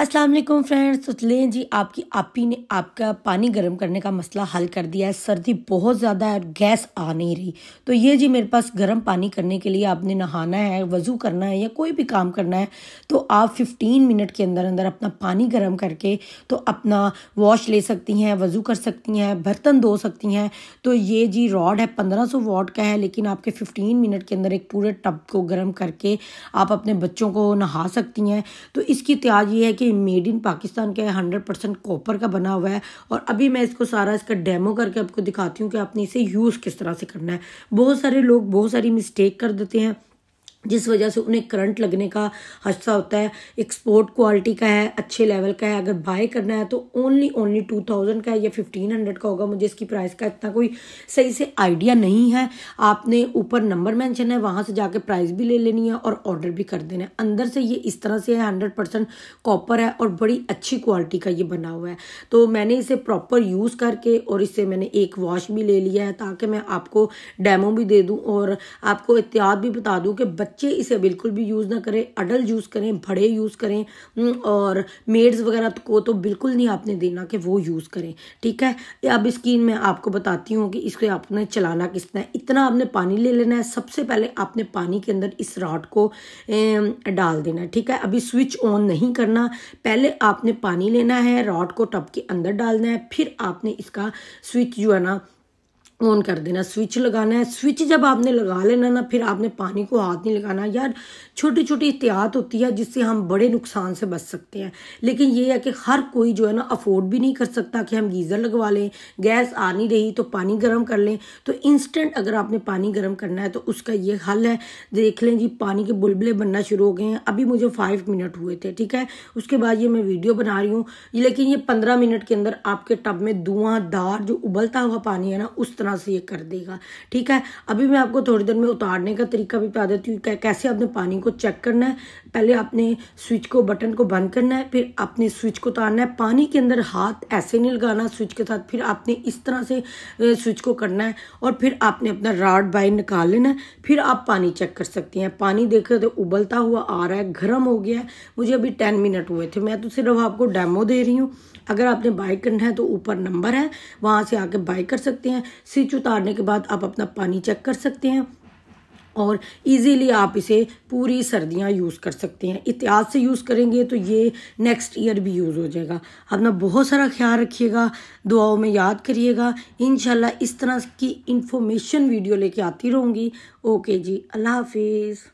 अस्सलाम वालेकुम फ्रेंड्स तो चलें जी आपकी आपी ने आपका पानी गर्म करने का मसला हल कर दिया है सर्दी बहुत ज़्यादा है और गैस आ नहीं रही तो ये जी मेरे पास गर्म पानी करने के लिए आपने नहाना है वज़ू करना है या कोई भी काम करना है तो आप 15 मिनट के अंदर अंदर अपना पानी गर्म करके तो अपना वॉश ले सकती हैं वज़ू कर सकती हैं बर्तन धो सकती हैं तो ये जी रॉड है पंद्रह सौ वॉट का है लेकिन आपके फिफ्टीन मिनट के अंदर एक पूरे टब को गर्म करके आप अपने बच्चों को नहा सकती हैं तो इसकी त्याज ये है कि मेड इन पाकिस्तान का है हंड्रेड परसेंट कॉपर का बना हुआ है और अभी मैं इसको सारा इसका डेमो करके आपको दिखाती हूँ कि आपने इसे यूज़ किस तरह से करना है बहुत सारे लोग बहुत सारी मिस्टेक कर देते हैं जिस वजह से उन्हें करंट लगने का हादसा होता है एक्सपोर्ट क्वालिटी का है अच्छे लेवल का है अगर बाय करना है तो ओनली ओनली टू थाउजेंड का है या फिफ्टीन हंड्रेड का होगा मुझे इसकी प्राइस का इतना कोई सही से आइडिया नहीं है आपने ऊपर नंबर मेंशन है वहाँ से जाके प्राइस भी ले लेनी है और ऑर्डर भी कर देना है अंदर से ये इस तरह से है हंड्रेड परसेंट कॉपर है और बड़ी अच्छी क्वालिटी का ये बना हुआ है तो मैंने इसे प्रॉपर यूज़ करके और इससे मैंने एक वॉश भी ले लिया है ताकि मैं आपको डैमो भी दे दूँ और आपको एहतियात भी बता दूँ कि बच्चे इसे बिल्कुल भी यूज़ ना करें अडल्ट यूज़ करें बड़े यूज़ करें हम्म, और मेड्स वगैरह को तो बिल्कुल नहीं आपने देना कि वो यूज़ करें ठीक है अब इसकी मैं आपको बताती हूँ कि इसको आपने चलाना किस तरह इतना आपने पानी ले लेना है सबसे पहले आपने पानी के अंदर इस राट को डाल देना है ठीक है अभी स्विच ऑन नहीं करना पहले आपने पानी लेना है रॉड को टब के अंदर डालना है फिर आपने इसका स्विच जो है ना ऑन कर देना स्विच लगाना है स्विच जब आपने लगा लेना ना फिर आपने पानी को हाथ नहीं लगाना यार छोटी छोटी एहतियात होती है जिससे हम बड़े नुकसान से बच सकते हैं लेकिन ये है कि हर कोई जो है ना अफोर्ड भी नहीं कर सकता कि हम गीज़र लगवा लें गैस आ नहीं रही तो पानी गर्म कर लें तो इंस्टेंट अगर आपने पानी गर्म करना है तो उसका ये हल है देख लें जी पानी के बुलबुले बनना शुरू हो गए हैं अभी मुझे फाइव मिनट हुए थे ठीक है उसके बाद ये मैं वीडियो बना रही हूँ लेकिन ये पंद्रह मिनट के अंदर आपके टब में दार जो उबलता हुआ पानी है ना उस तरह तरह से ये कर देगा ठीक है अभी मैं आपको थोड़ी देर में उतारने का तरीका भी बता देती हूँ कैसे आपने पानी को चेक करना है पहले आपने स्विच को बटन को बंद करना है फिर आपने स्विच को उतारना है पानी के अंदर हाथ ऐसे नहीं लगाना स्विच के साथ फिर आपने इस तरह से स्विच को करना है और फिर आपने अपना राड बाई निकाल लेना है फिर आप पानी चेक कर सकते हैं पानी देखे तो उबलता हुआ आ रहा है गर्म हो गया है मुझे अभी टेन मिनट हुए थे मैं तो सिर्फ आपको डेमो दे रही हूँ अगर आपने बाई करना है तो ऊपर नंबर है वहाँ से आके बाई कर सकते हैं स्विच उतारने के बाद आप अपना पानी चेक कर सकते हैं और इजीली आप इसे पूरी सर्दियां यूज़ कर सकते हैं इतिहास से यूज़ करेंगे तो ये नेक्स्ट ईयर भी यूज़ हो जाएगा अपना बहुत सारा ख्याल रखिएगा दुआओं में याद करिएगा इन इस तरह की इन्फॉर्मेशन वीडियो लेके आती रहूँगी ओके जी अल्लाह हाफिज़